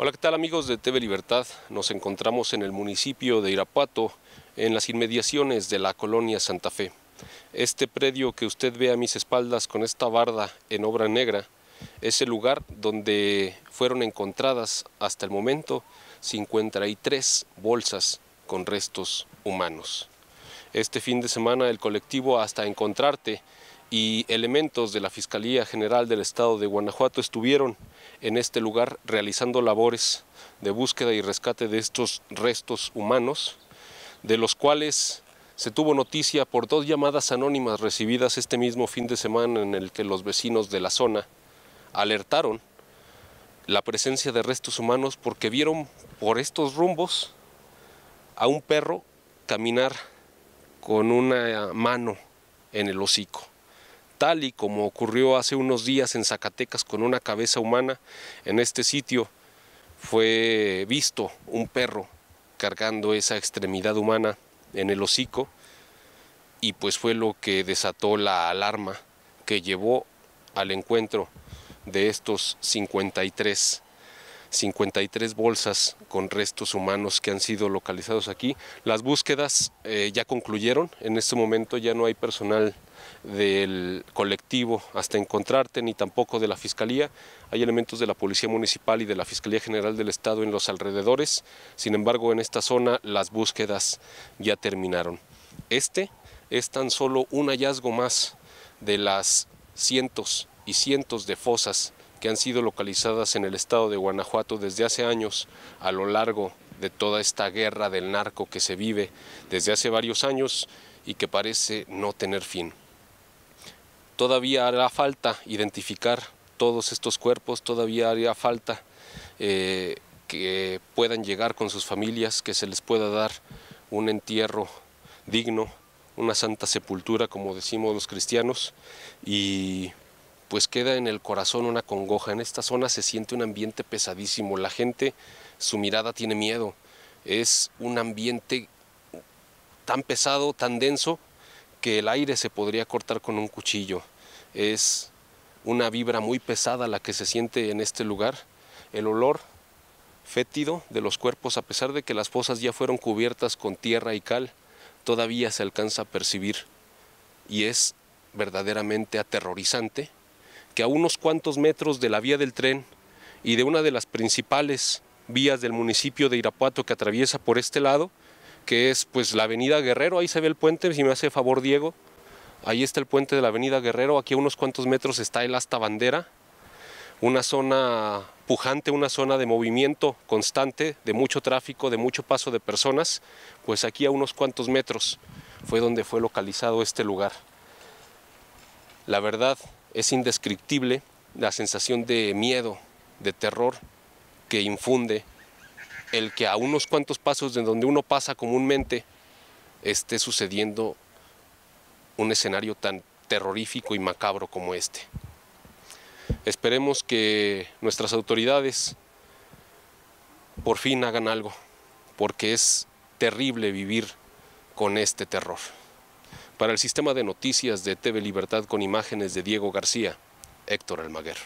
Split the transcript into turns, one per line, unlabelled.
Hola, ¿qué tal amigos de TV Libertad? Nos encontramos en el municipio de Irapuato, en las inmediaciones de la colonia Santa Fe. Este predio que usted ve a mis espaldas con esta barda en obra negra es el lugar donde fueron encontradas hasta el momento 53 bolsas con restos humanos. Este fin de semana el colectivo Hasta Encontrarte y elementos de la Fiscalía General del Estado de Guanajuato estuvieron en este lugar realizando labores de búsqueda y rescate de estos restos humanos, de los cuales se tuvo noticia por dos llamadas anónimas recibidas este mismo fin de semana en el que los vecinos de la zona alertaron la presencia de restos humanos porque vieron por estos rumbos a un perro caminar con una mano en el hocico tal y como ocurrió hace unos días en Zacatecas con una cabeza humana, en este sitio fue visto un perro cargando esa extremidad humana en el hocico y pues fue lo que desató la alarma que llevó al encuentro de estos 53 53 bolsas con restos humanos que han sido localizados aquí. Las búsquedas eh, ya concluyeron, en este momento ya no hay personal del colectivo hasta encontrarte, ni tampoco de la Fiscalía. Hay elementos de la Policía Municipal y de la Fiscalía General del Estado en los alrededores. Sin embargo, en esta zona las búsquedas ya terminaron. Este es tan solo un hallazgo más de las cientos y cientos de fosas que han sido localizadas en el estado de Guanajuato desde hace años a lo largo de toda esta guerra del narco que se vive desde hace varios años y que parece no tener fin. Todavía hará falta identificar todos estos cuerpos, todavía haría falta eh, que puedan llegar con sus familias, que se les pueda dar un entierro digno, una santa sepultura, como decimos los cristianos, y pues queda en el corazón una congoja. En esta zona se siente un ambiente pesadísimo. La gente, su mirada tiene miedo. Es un ambiente tan pesado, tan denso, que el aire se podría cortar con un cuchillo. Es una vibra muy pesada la que se siente en este lugar. El olor fétido de los cuerpos, a pesar de que las fosas ya fueron cubiertas con tierra y cal, todavía se alcanza a percibir y es verdaderamente aterrorizante que a unos cuantos metros de la vía del tren y de una de las principales vías del municipio de Irapuato que atraviesa por este lado, que es pues la avenida Guerrero, ahí se ve el puente, si me hace favor Diego, ahí está el puente de la avenida Guerrero, aquí a unos cuantos metros está el asta bandera, una zona pujante, una zona de movimiento constante, de mucho tráfico, de mucho paso de personas, pues aquí a unos cuantos metros fue donde fue localizado este lugar. La verdad, es indescriptible la sensación de miedo, de terror que infunde el que a unos cuantos pasos de donde uno pasa comúnmente esté sucediendo un escenario tan terrorífico y macabro como este. Esperemos que nuestras autoridades por fin hagan algo, porque es terrible vivir con este terror. Para el sistema de noticias de TV Libertad con imágenes de Diego García, Héctor Almaguer.